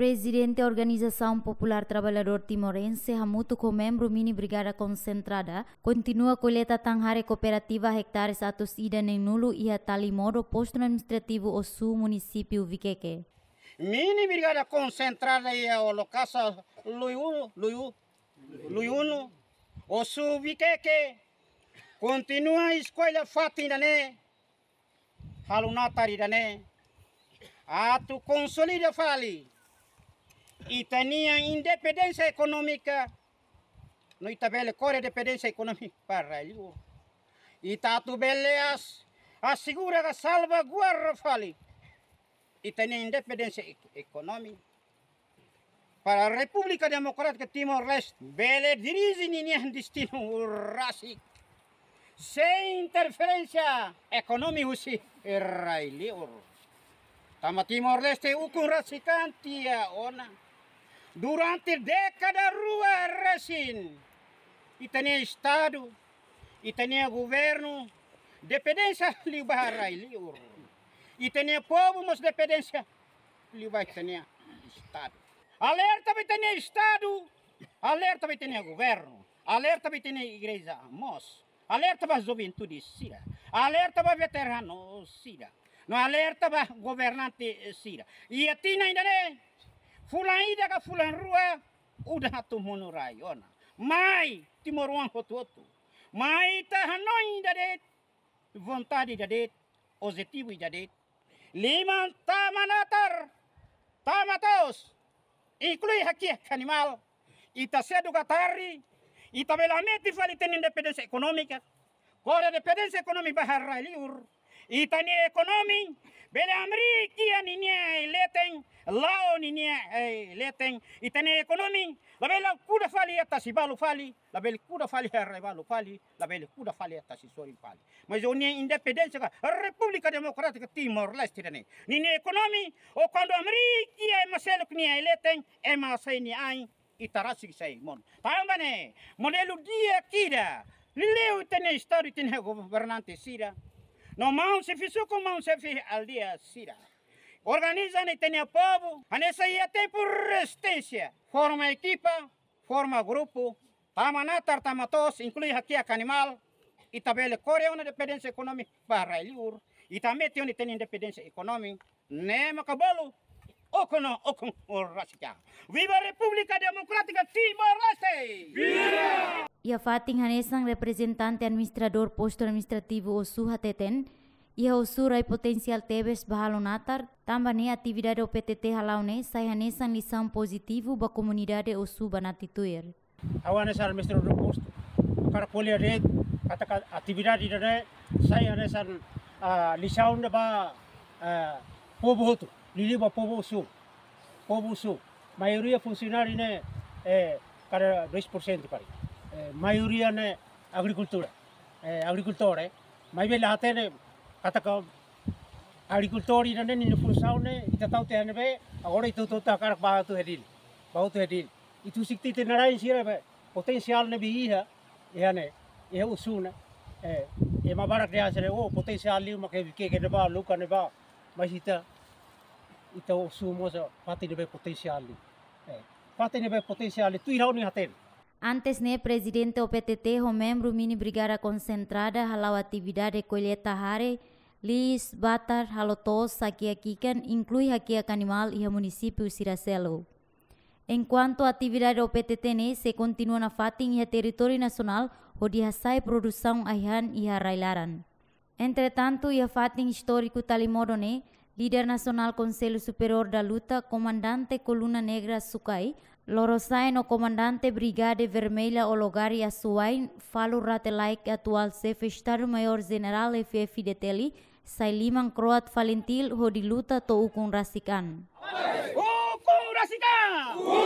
Presidente da Organização Popular Trabalhador Timorense, Ramuto, com membro Mini Brigada Concentrada, continua a coleta Tanhare Cooperativa Hectares Atos Ida nulo e talimoro posto administrativo sul município Viqueque. Mini Brigada Concentrada e a locação Luiu, Luiu, Luiuno, Osu, Viqueque, continua a escolha fatina, né? Halunatari, né? Ato consolida, fali. y tenía independencia económica. No está bele corre dependencia económica para ello. Y tatu beleas asegura que salva guerra fali. Y tenía independencia e-, económica. Para la República Democrática Timor Leste, bele dirige ni en destino urrasi. Sin interferencia económica, sí, israelí. Tama Timor Leste, ukun rasikantia, ona. durante década rua assim. E tem Estado, e tem é governo, dependência libarra e E tem é povo, mas dependência libarra tinha é Estado. Alerta vai ter Estado, alerta vai ter governo, alerta vai ter igreja, moço. Alerta para a juventude, Sira. Alerta para veterano, Sira. Não alerta para governante, Sira. E a Tina ainda não é. fulan ida ka fulan rua udah hatu rayona. mai timoruan hotu hotu mai ta hanoi dadet vontade dadet jadet. dadet liman tamanatar tamatos inclui haki animal ita sedu katari ita belameti fali independensi ekonomika. económica Kore ekonomi bahar rai liur i tani ekonomi bele amri kia ni nia leteng lao ni nia leteng i ekonomi la bela kuda fali ata si balu fali la bele kuda fali herre balu fali la bele kuda fali ata si sorin fali mas o nia independência ka república democrática timor leste ne ni nia ekonomi o quando amri kia e maselo nia leteng e masai ni ai itarasik sai mon tambane modelo dia kida leu tene história tene governante sira mão se fizer com mão se al dia, sira. Organiza e tem povo, nessa ia tem por resistência. Forma equipa, forma grupo. Tamana tartamatos, inclui aqui a animal. E também Coreia uma dependência econômica para ele. E também tem uma independência econômica. Nem acabou. Okono o Rasikia. Viva a República Democrática Timor-Leste! Viva! Ia Iafatin Hanesang, representante administrador posto administrativo Osuha Teten, ia Osurai potensial Tebes Bahalonatar, também a atividade PTT Halaune, sai Hanesang lição positivo para a comunidade Osu Banatituer. Awanes administrador posto, para polia red, kata atividade dare, sai Hanesang lição ba povo outro, liliba povo Osu, povo Osu, maioria funcionário né, é, e, cara 2% para मायूरिया ने agriculture agriculture माइबे लाते ने कतक एग्रीकल्चर इन्हें निन्न फुलसाउ ने इतताउ ते हने बे और इतो तो तकार बा तो हेडिल बहुत हेडिल इतु सिक्ति ते नरायण सिरे बे पोटेंशियल ने भी है याने ये उसून ए ए माबारक ने आसरे ओ पोटेंशियल लियो मके विके के बा लुक ने बा मसिता इतो उसूमो जो पाति ने बे पोटेंशियल ए पाति ने बे पोटेंशियल तुइराउ नि हातेन Antes né, presidente PTT o membro mini brigada concentrada halau atividade colheita hare, lis batar halotos saquiaquican, inclui haquiac animal e a município Siracelo. Enquanto a atividade OPTT né, se continua na fatin e território nacional, onde sai produção ahan e a Entretanto, e a fatin histórico talimorone, né, líder nacional Conselho Superior da Luta, comandante Coluna Negra Sukai. Loro saino comandante Brigade Vermelha Ologaria Assuain falo ratelaik atual chefe Estado-Maior General Efe de Teli sai liman croat falentil ho diluta to ukung rasikan. Ukung rasikan!